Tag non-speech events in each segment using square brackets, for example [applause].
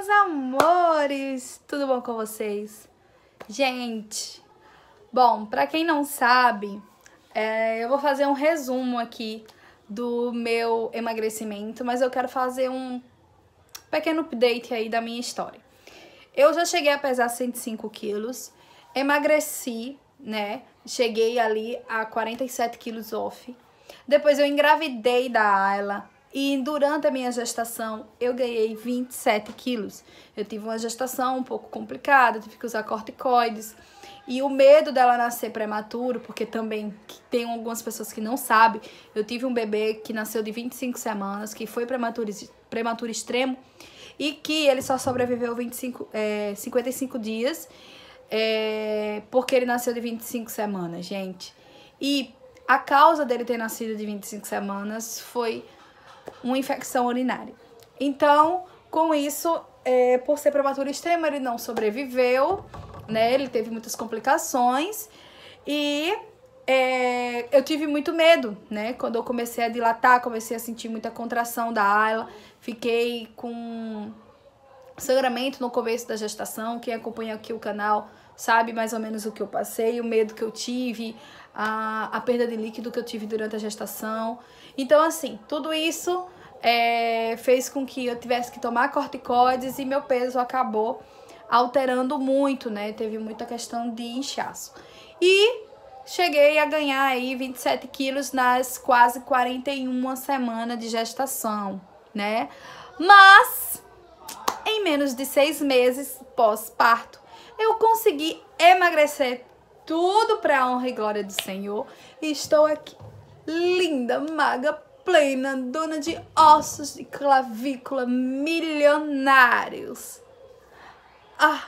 meus amores! Tudo bom com vocês? Gente, bom, para quem não sabe, é, eu vou fazer um resumo aqui do meu emagrecimento, mas eu quero fazer um pequeno update aí da minha história. Eu já cheguei a pesar 105 quilos, emagreci, né? Cheguei ali a 47 quilos off. Depois eu engravidei da Ayla, e durante a minha gestação, eu ganhei 27 quilos. Eu tive uma gestação um pouco complicada, tive que usar corticoides. E o medo dela nascer prematuro, porque também tem algumas pessoas que não sabem. Eu tive um bebê que nasceu de 25 semanas, que foi prematuro, prematuro extremo, e que ele só sobreviveu 25, é, 55 dias, é, porque ele nasceu de 25 semanas, gente. E a causa dele ter nascido de 25 semanas foi uma infecção urinária. Então, com isso, é, por ser prematura extrema, ele não sobreviveu, né? Ele teve muitas complicações e é, eu tive muito medo, né? Quando eu comecei a dilatar, comecei a sentir muita contração da ala, fiquei com sangramento no começo da gestação. Quem acompanha aqui o canal sabe mais ou menos o que eu passei, o medo que eu tive, a, a perda de líquido que eu tive durante a gestação. Então, assim, tudo isso é, fez com que eu tivesse que tomar corticoides e meu peso acabou alterando muito, né? Teve muita questão de inchaço. E cheguei a ganhar aí 27 quilos nas quase 41 semanas de gestação, né? Mas em menos de seis meses pós-parto, eu consegui emagrecer tudo para honra e glória do Senhor. E estou aqui, linda, maga, plena, dona de ossos de clavícula, milionários. Ah.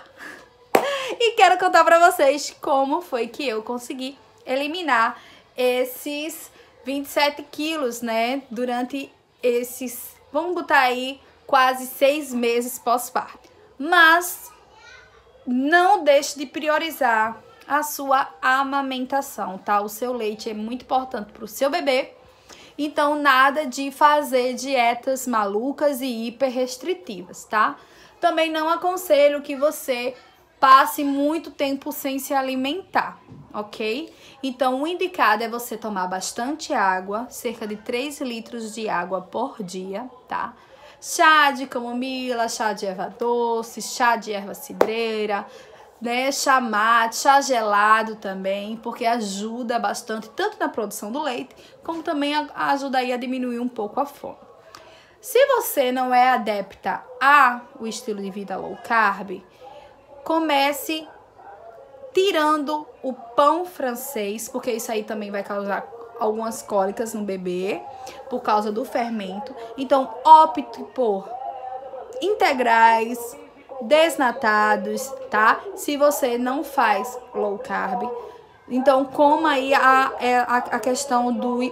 E quero contar para vocês como foi que eu consegui eliminar esses 27 quilos, né? Durante esses, vamos botar aí, quase seis meses pós-parto. Mas não deixe de priorizar a sua amamentação, tá? O seu leite é muito importante para o seu bebê. Então, nada de fazer dietas malucas e hiper restritivas, tá? Também não aconselho que você passe muito tempo sem se alimentar, ok? Então, o indicado é você tomar bastante água, cerca de 3 litros de água por dia, tá? chá de camomila, chá de erva doce, chá de erva cidreira, né, chá mate, chá gelado também, porque ajuda bastante tanto na produção do leite, como também ajuda aí a diminuir um pouco a fome. Se você não é adepta a o estilo de vida low carb, comece tirando o pão francês, porque isso aí também vai causar algumas cólicas no bebê por causa do fermento. Então, opte por integrais, desnatados, tá? Se você não faz low carb, então coma aí a, é, a, a questão do.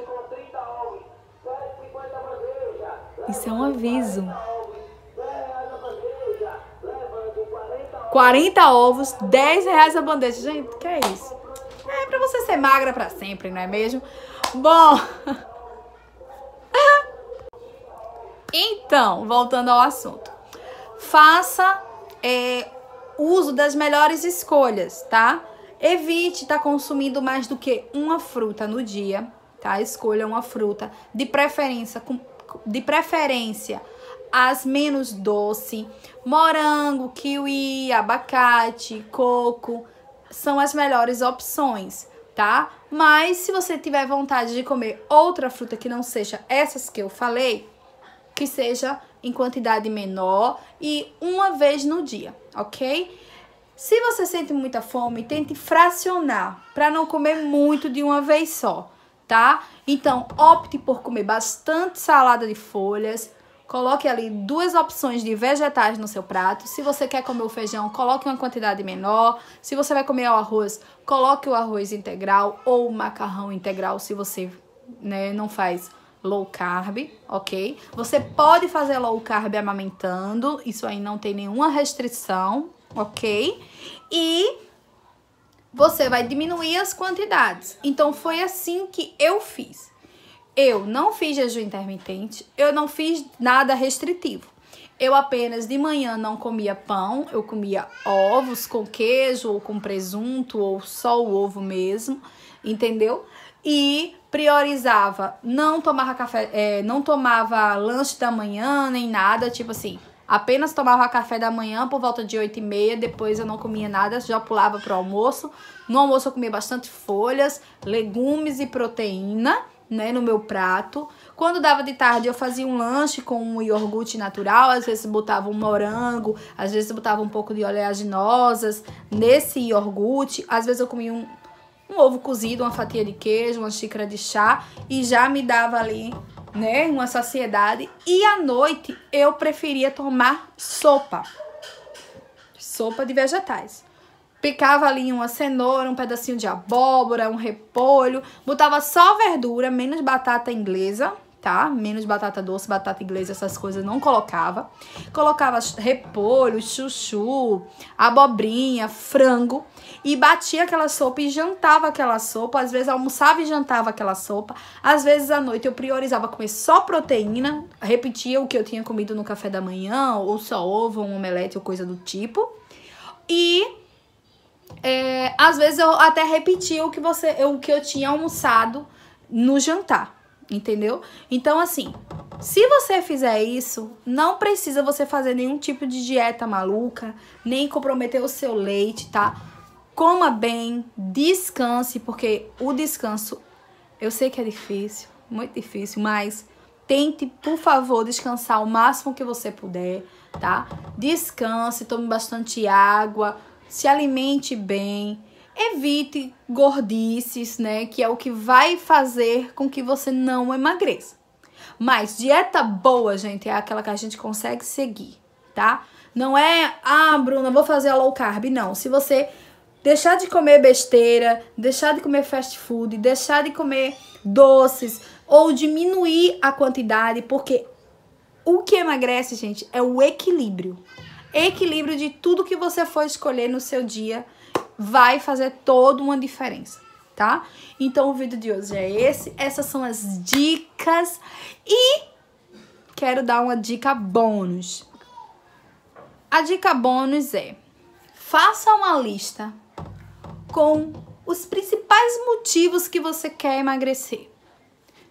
Isso é um aviso. 40 ovos, 10 reais a bandeja. Gente, que é isso? É pra você ser magra para sempre, não é mesmo? Bom. [laughs] então, voltando ao assunto. Faça é, uso das melhores escolhas, tá? Evite estar tá consumindo mais do que uma fruta no dia, tá? Escolha uma fruta, de preferência com de preferência as menos doce, morango, kiwi, abacate, coco são as melhores opções tá? Mas se você tiver vontade de comer outra fruta que não seja essas que eu falei, que seja em quantidade menor e uma vez no dia, ok? Se você sente muita fome, tente fracionar para não comer muito de uma vez só, tá? Então, opte por comer bastante salada de folhas, Coloque ali duas opções de vegetais no seu prato. Se você quer comer o feijão, coloque uma quantidade menor. Se você vai comer o arroz, coloque o arroz integral ou o macarrão integral, se você né, não faz low carb, ok? Você pode fazer low carb amamentando, isso aí não tem nenhuma restrição, ok? E você vai diminuir as quantidades. Então, foi assim que eu fiz. Eu não fiz jejum intermitente, eu não fiz nada restritivo. Eu apenas de manhã não comia pão, eu comia ovos com queijo ou com presunto ou só o ovo mesmo, entendeu? E priorizava, não tomava café, é, não tomava lanche da manhã nem nada, tipo assim, apenas tomava café da manhã por volta de 8 e meia, depois eu não comia nada, já pulava pro almoço. No almoço eu comia bastante folhas, legumes e proteína né, no meu prato. Quando dava de tarde, eu fazia um lanche com um iogurte natural, às vezes botava um morango, às vezes botava um pouco de oleaginosas nesse iogurte, às vezes eu comia um, um ovo cozido, uma fatia de queijo, uma xícara de chá e já me dava ali, né, uma saciedade. E à noite eu preferia tomar sopa. Sopa de vegetais. Picava ali uma cenoura, um pedacinho de abóbora, um repolho. Botava só verdura, menos batata inglesa, tá? Menos batata doce, batata inglesa, essas coisas não colocava. Colocava repolho, chuchu, abobrinha, frango. E batia aquela sopa e jantava aquela sopa. Às vezes almoçava e jantava aquela sopa. Às vezes à noite eu priorizava comer só proteína. Repetia o que eu tinha comido no café da manhã, ou só ovo, um omelete ou coisa do tipo. E é, às vezes eu até repetia o que você, o que eu tinha almoçado no jantar, entendeu? Então assim, se você fizer isso, não precisa você fazer nenhum tipo de dieta maluca, nem comprometer o seu leite, tá? Coma bem, descanse, porque o descanso eu sei que é difícil, muito difícil, mas tente, por favor, descansar o máximo que você puder, tá? Descanse, tome bastante água, se alimente bem, evite gordices, né? Que é o que vai fazer com que você não emagreça. Mas dieta boa, gente, é aquela que a gente consegue seguir, tá? Não é, ah, Bruna, vou fazer a low carb. Não. Se você deixar de comer besteira, deixar de comer fast food, deixar de comer doces ou diminuir a quantidade, porque o que emagrece, gente, é o equilíbrio equilíbrio de tudo que você for escolher no seu dia vai fazer toda uma diferença, tá? Então o vídeo de hoje é esse, essas são as dicas e quero dar uma dica bônus. A dica bônus é: faça uma lista com os principais motivos que você quer emagrecer.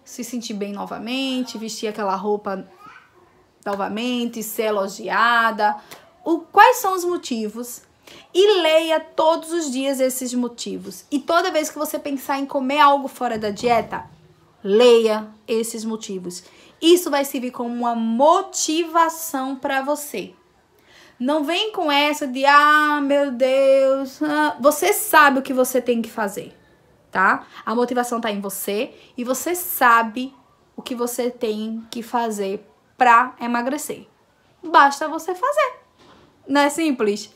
Se sentir bem novamente, vestir aquela roupa novamente, ser elogiada, o, quais são os motivos e leia todos os dias esses motivos. E toda vez que você pensar em comer algo fora da dieta, leia esses motivos. Isso vai servir como uma motivação para você. Não vem com essa de ah, meu Deus, ah, você sabe o que você tem que fazer, tá? A motivação tá em você e você sabe o que você tem que fazer para emagrecer. Basta você fazer. Não é simples?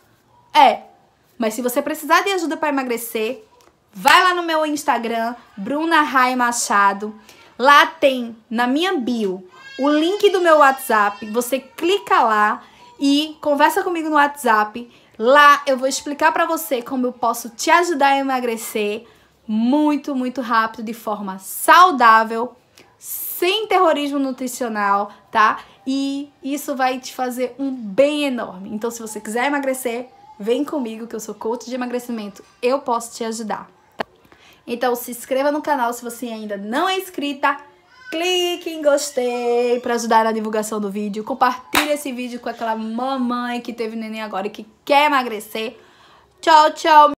É. Mas se você precisar de ajuda para emagrecer, vai lá no meu Instagram, Bruna Rai Machado. Lá tem, na minha bio, o link do meu WhatsApp. Você clica lá e conversa comigo no WhatsApp. Lá eu vou explicar para você como eu posso te ajudar a emagrecer muito, muito rápido, de forma saudável sem terrorismo nutricional, tá? E isso vai te fazer um bem enorme. Então, se você quiser emagrecer, vem comigo que eu sou coach de emagrecimento, eu posso te ajudar. Tá? Então, se inscreva no canal se você ainda não é inscrita. Clique em gostei para ajudar na divulgação do vídeo. Compartilhe esse vídeo com aquela mamãe que teve neném agora e que quer emagrecer. Tchau, tchau.